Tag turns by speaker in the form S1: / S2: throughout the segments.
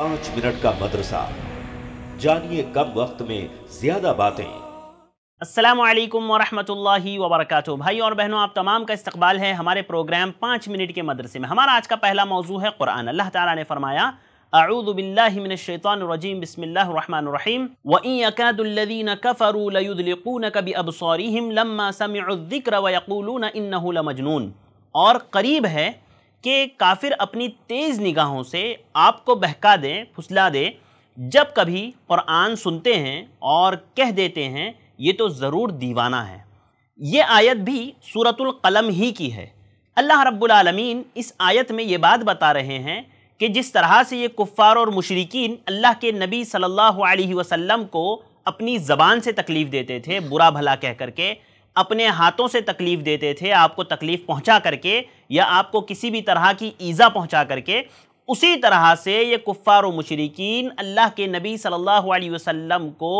S1: पांच मिनट का मदरसा जानिए कम वक्त में ज्यादा बातें असलम वरहमतुल्लाहि वर्क भाई और बहनों आप तमाम का इस्तबाल है हमारे प्रोग्राम पाँच मिनट के मदरसे में हमारा आज का पहला मौजू है कुरान अल्लाह ताला ने फरमाया अऊदबिल्लिमिनशैतरजीम बसमीम वक़ादीन कफ़रून कभी अबसौरीम लम्मा समिक्र वक़ूलून इन मजनून और करीब है कि काफिर अपनी तेज़ निगाहों से आपको बहका दें फुसला दें जब कभी कुरान सुनते हैं और कह देते हैं ये तो ज़रूर दीवाना है ये आयत भी सूरतुल कलम ही की है अल्लाह रब्बुल आलमीन इस आयत में ये बात बता रहे हैं कि जिस तरह से ये कुफ़ार और मशरकिन अल्लाह के नबी सल्लल्लाहु अलैहि वसल्लम को अपनी ज़बान से तकलीफ़ देते थे बुरा भला कह करके अपने हाथों से तकलीफ़ देते थे आपको तकलीफ़ पहुंचा करके या आपको किसी भी तरह की ईज़ा पहुंचा करके उसी तरह से ये कुफ़ार मशरकिन अल्लाह के नबी सल्लल्लाहु अलैहि वसल्लम को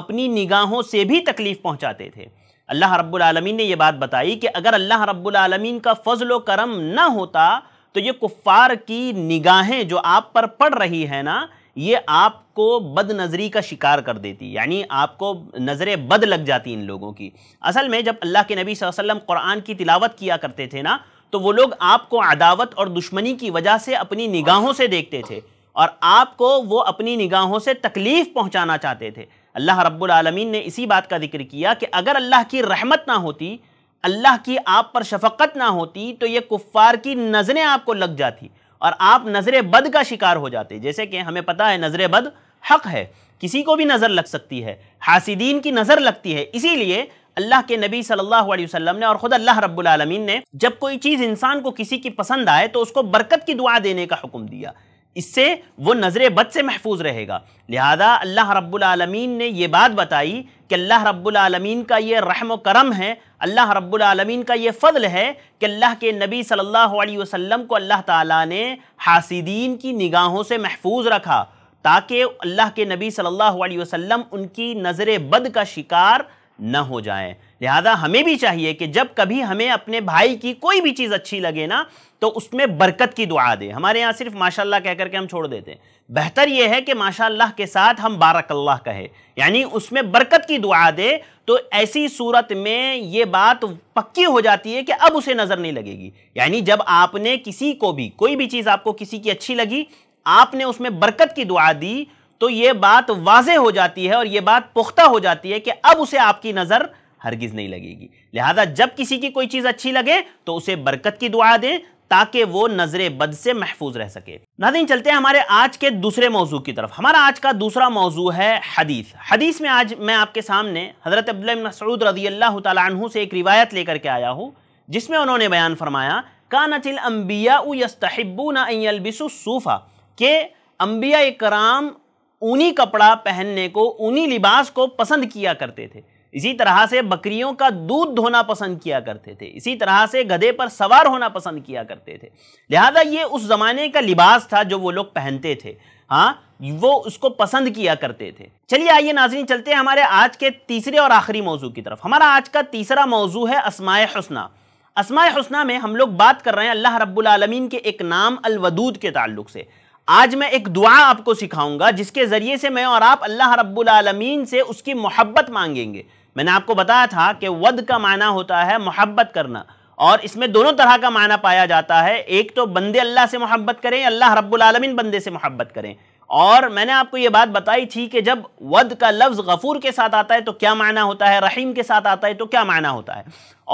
S1: अपनी निगाहों से भी तकलीफ़ पहुंचाते थे अल्लाह रब्बुल आलमीन ने यह बात बताई कि अगर अल्लाह रब्बुल आलमीन का फ़जल करम ना होता तो ये कुफ़ार की निगाहें जो आप पर पड़ रही हैं ना ये आपको बद नज़री का शिकार कर देती यानी आपको नज़रें बद लग जाती इन लोगों की असल में जब अल्लाह के नबी वसल्लम कुरान की तिलावत किया करते थे ना तो वो लोग आपको अदावत और दुश्मनी की वजह से अपनी निगाहों से देखते थे और आपको वो अपनी निगाहों से तकलीफ़ पहुँचाना चाहते थे अल्लाह रब्बुल आलमीन ने इसी बात का जिक्र किया कि अगर अल्लाह की रहमत ना होती अल्लाह की आप पर शफक़त ना होती तो ये कुफ़ार की नज़रें आपको लग जाती और आप नज़र बद का शिकार हो जाते जैसे कि हमें पता है नज़र बद हक है किसी को भी नज़र लग सकती है हासिदीन की नज़र लगती है इसीलिए अल्लाह के नबी सल्लल्लाहु अलैहि वसल्लम ने और ख़ुद अल्लाह रब्बुल आलमीन ने जब कोई चीज़ इंसान को किसी की पसंद आए तो उसको बरकत की दुआ देने का हुक्म दिया इससे वो नज़र बद से महफूज रहेगा लिहाजा अल्लाह रब्बुलमीन ने यह बात बताई कि अल्लाह रब्बुलमीन का ये रहम करम है अल्लाह रब्बुलमीन का ये फ़ल है कि अल्लाह के नबी सल्लल्लाहु अलैहि वसल्लम को अल्लाह ताला ने हासिदीन की निगाहों से महफूज रखा ताकि अल्लाह के नबी सल्लल्लाहु अलैहि वसल्लम उनकी नज़र बद का शिकार न हो जाएँ लिहाजा हमें भी चाहिए कि जब कभी हमें अपने भाई की कोई भी चीज़ अच्छी लगे ना तो उसमें बरकत की दुआ दे हमारे यहाँ सिर्फ माशाल्लाह कह करके हम छोड़ देते हैं बेहतर यह है कि माशाल्लाह के साथ हम बारकल्ला कहे यानी उसमें बरकत की दुआ दे तो ऐसी सूरत में ये बात पक्की हो जाती है कि अब उसे नज़र नहीं लगेगी यानी जब आपने किसी को भी कोई भी चीज़ आपको किसी की अच्छी लगी आपने उसमें बरकत की दुआ दी तो ये बात वाज हो जाती है और ये बात पुख्ता हो जाती है कि अब उसे आपकी नज़र हरगिज़ नहीं लगेगी लिहाजा जब किसी की कोई चीज़ अच्छी लगे तो उसे बरकत की दुआ दें ताकि वो नज़र बद से महफूज रह सके नादिन चलते हैं हमारे आज के दूसरे मौजू की तरफ हमारा आज का दूसरा मौजू है हदीस हदीस में आज मैं आपके सामने हज़रत अब्दुलमसऊद रजी अल्लाह तु से एक रिवायत लेकर के आया हूँ जिसमें उन्होंने बयान फरमाया कानचिल अम्बिया यस्तहबूनासूफ़ा के अम्बिया कराम ऊनी कपड़ा पहनने को ऊनी लिबास को पसंद किया करते थे इसी तरह से बकरियों का दूध धोना पसंद किया करते थे इसी तरह से गधे पर सवार होना पसंद किया करते थे लिहाजा ये उस ज़माने का लिबास था जो वो लोग पहनते थे हाँ वो उसको पसंद किया करते थे चलिए आइए नाजरीन चलते हैं हमारे आज के तीसरे और आखिरी मौजू की तरफ हमारा आज का तीसरा मौजू है असमाय हसना असमाय हसना में हम लोग बात कर रहे हैं अल्लाह रब्बुल के एक नाम अलवदूद के ताल्लुक से आज मैं एक दुआ आपको सिखाऊंगा जिसके ज़रिए से मैं और आप अल्लाह रब्बुल से उसकी मोहब्बत मांगेंगे मैंने आपको बताया था कि वद का माना होता है मोहब्बत करना और इसमें दोनों तरह का माना पाया जाता है एक तो बंदे अल्लाह से मोहब्बत करें अल्लाह रब्बुल आलमीन बंदे से मोहब्बत करें और मैंने आपको ये बात बताई थी कि जब वद का लफ्ज़ गफूर के साथ आता है तो क्या माना होता है रहीम के साथ आता है तो क्या माना होता है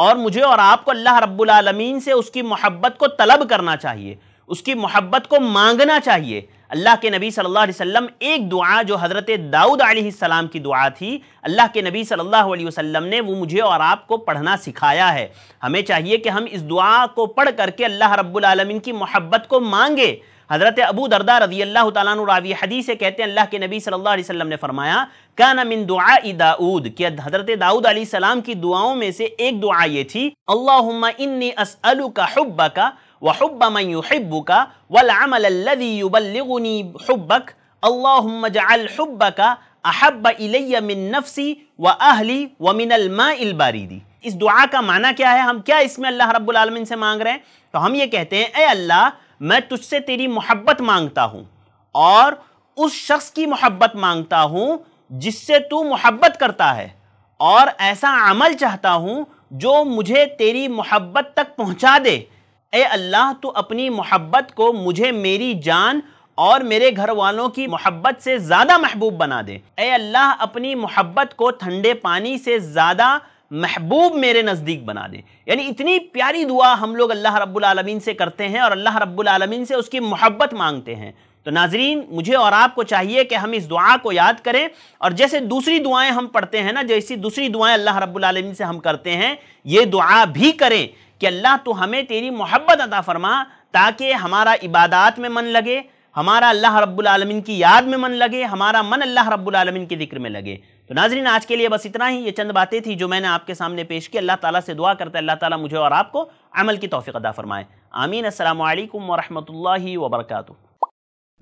S1: और मुझे और आपको अल्लाह रब्बुल आलमीन से उसकी मोहब्बत को तलब करना चाहिए उसकी मोहब्बत को मांगना चाहिए अल्लाह के नबी सल्लल्लाहु अलैहि वसल्लम एक दुआ जो हज़रत दाऊद सलाम की दुआ थी अल्लाह के नबी सल्लल्लाहु अलैहि वसल्लम ने वो मुझे और आपको पढ़ना सिखाया है हमें चाहिए कि हम इस दुआ को पढ़ करके अल्लाह रब्बुल आलमीन की मोहब्बत को मांगे हज़रत अबू दरदा रजी अल्लाह तवी हदी से कहते हैं अल्लाह के नबी सल्लल्लाहु अलैहि वसल्लम ने फरमाया का नमिन दुआ दाऊद कि हज़रत दाऊद सलाम की दुआओं में से एक दुआ ये थी अल्लाह इन्नी असअलु का हब्बा का وحب من يحبك والعمل الذي يبلغني حبك اللهم اجعل حبك احب अहब्ब من نفسي واهلي व الماء البارد इस दुआ का माना क्या है हम क्या इसमें अल्लाह रब्बुल आलमीन से मांग रहे हैं तो हम ये कहते हैं ए अल्लाह मैं तुझसे तेरी मोहब्बत मांगता हूँ और उस शख्स की मोहब्बत मांगता हूँ जिससे तू मोहब्बत करता है और ऐसा अमल चाहता हूँ जो मुझे तेरी मोहब्बत तक पहुँचा दे ए अल्लाह तो अपनी मोहब्बत को मुझे मेरी जान और मेरे घर वालों की मोहब्बत से ज़्यादा महबूब बना दे ए अल्लाह अपनी मोहब्बत को ठंडे पानी से ज़्यादा महबूब मेरे नज़दीक बना दे यानी इतनी प्यारी दुआ हम लोग अल्लाह रब्बुल रब्लमिन से करते हैं और अल्लाह रब्बुल रब्लमिन से उसकी मोहब्बत मांगते हैं तो नाजरीन मुझे और आपको चाहिए कि हम इस दुआ को याद करें और जैसे दूसरी दुआएं हम पढ़ते हैं ना जैसी दूसरी दुआएं अल्लाह रब्बुल से हम करते हैं ये दुआ भी करें कि अल्लाह तो हमें तेरी मोहब्बत अदा फरमा ताकि हमारा इबादत में मन लगे हमारा अल्लाह रब्बुल की याद में मन लगे हमारा मन अल्लाह रब्बुल के जिक्र में लगे तो नाजरीन आज के लिए बस इतना ही ये चंद बातें थी जो मैंने आपके सामने पेश की अल्लाह ताला से दुआ करता है अल्लाह ताला मुझे और आपको अमल की तोफ़ी अदा फरमाए आमीन असल वरहमल वर्का